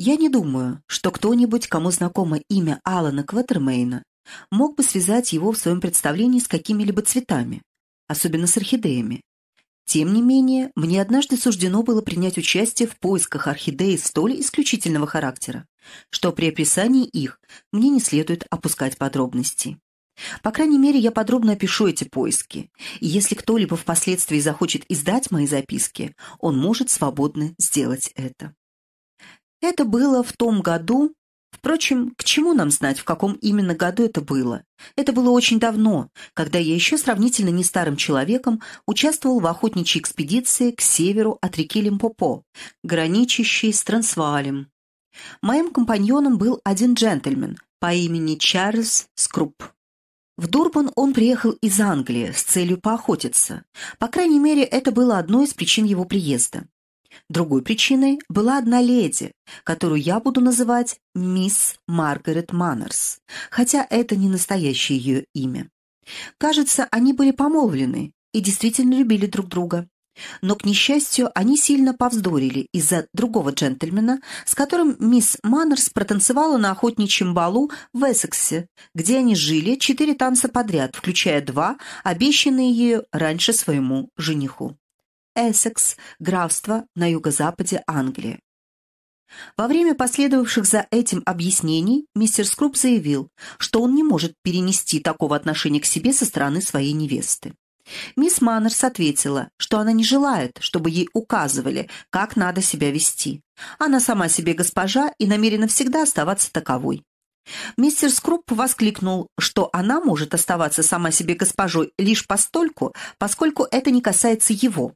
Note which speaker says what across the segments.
Speaker 1: Я не думаю, что кто-нибудь, кому знакомо имя Алана Кватермейна, мог бы связать его в своем представлении с какими-либо цветами, особенно с орхидеями. Тем не менее, мне однажды суждено было принять участие в поисках орхидеи столь исключительного характера, что при описании их мне не следует опускать подробностей. По крайней мере, я подробно опишу эти поиски, и если кто-либо впоследствии захочет издать мои записки, он может свободно сделать это. Это было в том году... Впрочем, к чему нам знать, в каком именно году это было? Это было очень давно, когда я еще сравнительно не старым человеком участвовал в охотничьей экспедиции к северу от реки Лимпопо, граничащей с Трансваалем. Моим компаньоном был один джентльмен по имени Чарльз Скруп. В Дурбан он приехал из Англии с целью поохотиться. По крайней мере, это было одной из причин его приезда. Другой причиной была одна леди, которую я буду называть мисс Маргарет Маннерс, хотя это не настоящее ее имя. Кажется, они были помолвлены и действительно любили друг друга. Но, к несчастью, они сильно повздорили из-за другого джентльмена, с которым мисс Маннерс протанцевала на охотничьем балу в Эссексе, где они жили четыре танца подряд, включая два, обещанные ею раньше своему жениху. Эссекс, графство на юго-западе Англии. Во время последовавших за этим объяснений мистер Скруп заявил, что он не может перенести такого отношения к себе со стороны своей невесты. Мисс Маннерс ответила, что она не желает, чтобы ей указывали, как надо себя вести. Она сама себе госпожа и намерена всегда оставаться таковой. Мистер Скруп воскликнул, что она может оставаться сама себе госпожой лишь постольку, поскольку это не касается его.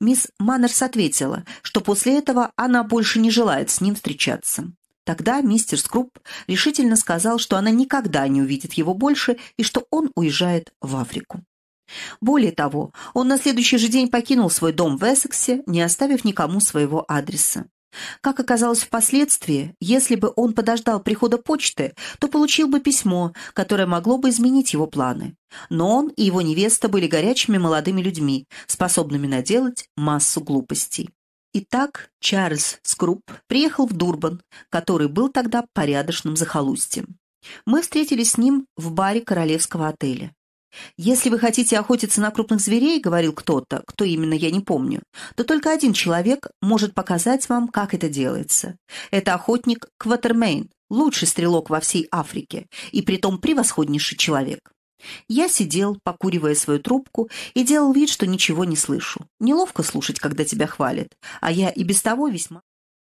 Speaker 1: Мисс Маннерс ответила, что после этого она больше не желает с ним встречаться. Тогда мистер Скруп решительно сказал, что она никогда не увидит его больше и что он уезжает в Африку. Более того, он на следующий же день покинул свой дом в Эссексе, не оставив никому своего адреса. Как оказалось впоследствии, если бы он подождал прихода почты, то получил бы письмо, которое могло бы изменить его планы. Но он и его невеста были горячими молодыми людьми, способными наделать массу глупостей. Итак, Чарльз Скрупп приехал в Дурбан, который был тогда порядочным захолустьем. Мы встретились с ним в баре королевского отеля. «Если вы хотите охотиться на крупных зверей, — говорил кто-то, кто именно, я не помню, — то только один человек может показать вам, как это делается. Это охотник Кватермейн, лучший стрелок во всей Африке, и притом превосходнейший человек». Я сидел, покуривая свою трубку, и делал вид, что ничего не слышу. Неловко слушать, когда тебя хвалят, а я и без того весьма...